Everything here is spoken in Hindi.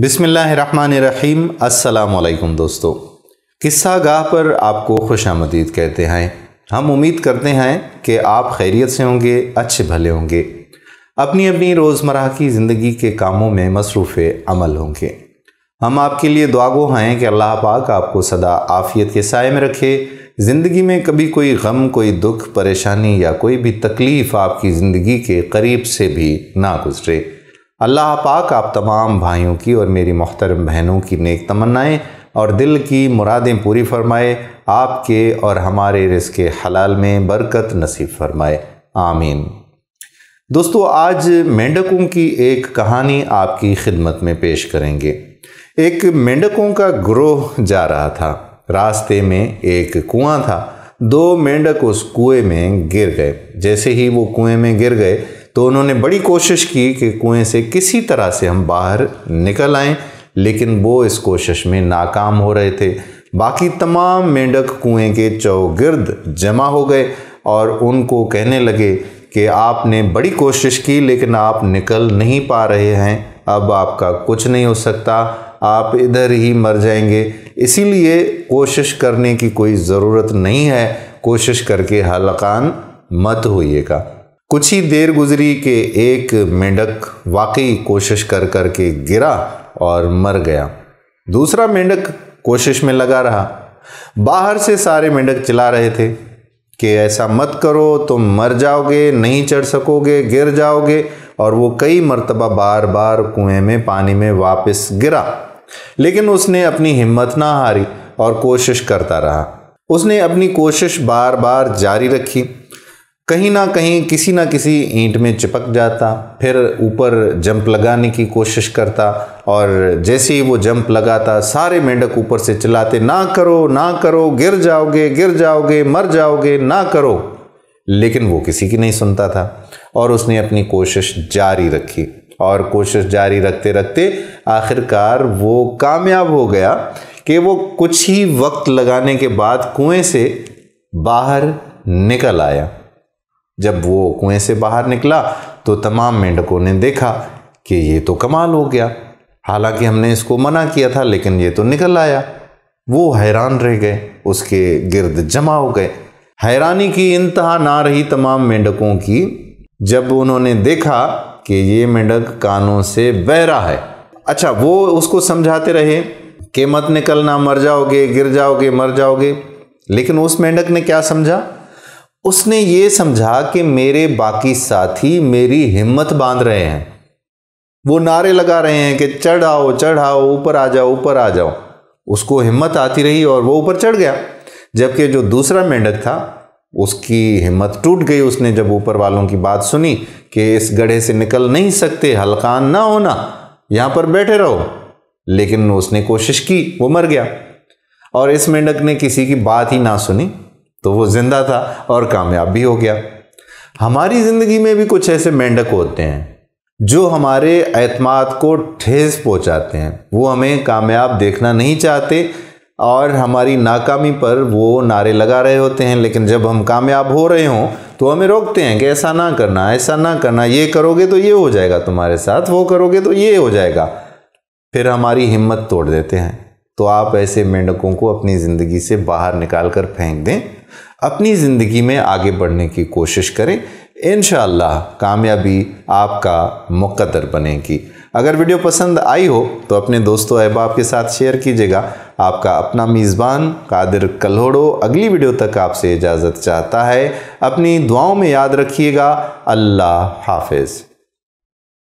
बिसमीम् अल्लाम दोस्तों किस्सा गाह पर आपको खुश आमदीद कहते हैं हम उम्मीद करते हैं कि आप खैरियत से होंगे अच्छे भले होंगे अपनी अपनी रोज़मर्रा की ज़िंदगी के कामों में मसरूफ़ अमल होंगे हम आपके लिए दुआगो हैं कि अल्लाह पाक आपको सदा आफ़ियत के साय में रखे ज़िंदगी में कभी कोई गम कोई दुख परेशानी या कोई भी तकलीफ़ आपकी ज़िंदगी के करीब से भी ना गुजरे अल्लाह पाक आप तमाम भाइयों की और मेरी मोहतरम बहनों की नेक तमन्नाएँ और दिल की मुरादें पूरी फरमाए आपके और हमारे रिस्क हलाल में बरकत नसीब फरमाए आमीन दोस्तों आज मेंढकों की एक कहानी आपकी खिदमत में पेश करेंगे एक मेंढकों का ग्रोह जा रहा था रास्ते में एक कुआं था दो मेंढक उस कुएं में गिर गए जैसे ही वो कुएं में गिर गए तो उन्होंने बड़ी कोशिश की कि कुएं से किसी तरह से हम बाहर निकल आएं लेकिन वो इस कोशिश में नाकाम हो रहे थे बाकी तमाम मेंढक कुएं के चौगिर्द जमा हो गए और उनको कहने लगे कि आपने बड़ी कोशिश की लेकिन आप निकल नहीं पा रहे हैं अब आपका कुछ नहीं हो सकता आप इधर ही मर जाएंगे इसीलिए कोशिश करने की कोई ज़रूरत नहीं है कोशिश करके हलकान मत होइएगा कुछ ही देर गुजरी कि एक मेंढक वाकई कोशिश कर कर के गिरा और मर गया दूसरा मेंढक कोशिश में लगा रहा बाहर से सारे मेंढक चिल्ला रहे थे कि ऐसा मत करो तुम मर जाओगे नहीं चढ़ सकोगे गिर जाओगे और वो कई मर्तबा बार बार कुएं में पानी में वापस गिरा लेकिन उसने अपनी हिम्मत ना हारी और कोशिश करता रहा उसने अपनी कोशिश बार बार जारी रखी कहीं ना कहीं किसी ना किसी ईंट में चिपक जाता फिर ऊपर जंप लगाने की कोशिश करता और जैसे ही वो जंप लगाता सारे मेंढक ऊपर से चिल्लाते ना करो ना करो गिर जाओगे गिर जाओगे मर जाओगे ना करो लेकिन वो किसी की नहीं सुनता था और उसने अपनी कोशिश जारी रखी और कोशिश जारी रखते रखते आखिरकार वो कामयाब हो गया कि वो कुछ ही वक्त लगाने के बाद कुएं से बाहर निकल आया जब वो कुएं से बाहर निकला तो तमाम मेंढकों ने देखा कि ये तो कमाल हो गया हालांकि हमने इसको मना किया था लेकिन ये तो निकल आया वो हैरान रह गए उसके गिरद जमा हो गए हैरानी की इंतहा ना रही तमाम मेंढकों की जब उन्होंने देखा कि ये मेंढक कानों से बहरा है अच्छा वो उसको समझाते रहे कि मत निकलना मर जाओगे गिर जाओगे मर जाओगे लेकिन उस मेंढक ने क्या समझा उसने ये समझा कि मेरे बाकी साथी मेरी हिम्मत बांध रहे हैं वो नारे लगा रहे हैं कि चढ़ आओ ऊपर आ जाओ ऊपर आ जाओ उसको हिम्मत आती रही और वो ऊपर चढ़ गया जबकि जो दूसरा मेंढक था उसकी हिम्मत टूट गई उसने जब ऊपर वालों की बात सुनी कि इस गढ़े से निकल नहीं सकते हल्का ना होना यहाँ पर बैठे रहो लेकिन उसने कोशिश की वो मर गया और इस मेंढक ने किसी की बात ही ना सुनी तो वो जिंदा था और कामयाब भी हो गया हमारी ज़िंदगी में भी कुछ ऐसे मेंढक होते हैं जो हमारे अतमाद को ठेस पहुंचाते हैं वो हमें कामयाब देखना नहीं चाहते और हमारी नाकामी पर वो नारे लगा रहे होते हैं लेकिन जब हम कामयाब हो रहे हों तो हमें रोकते हैं कि ऐसा ना करना ऐसा ना करना ये करोगे तो ये हो जाएगा तुम्हारे साथ वो करोगे तो ये हो जाएगा फिर हमारी हिम्मत तोड़ देते हैं तो आप ऐसे मेंढकों को अपनी ज़िंदगी से बाहर निकाल कर फेंक दें अपनी ज़िंदगी में आगे बढ़ने की कोशिश करें इन कामयाबी आपका मुकदर बनेगी अगर वीडियो पसंद आई हो तो अपने दोस्तों अहबाब के साथ शेयर कीजिएगा आपका अपना मेज़बान कादिर कल्होड़ो अगली वीडियो तक आपसे इजाज़त चाहता है अपनी दुआओं में याद रखिएगा अल्लाह हाफिज़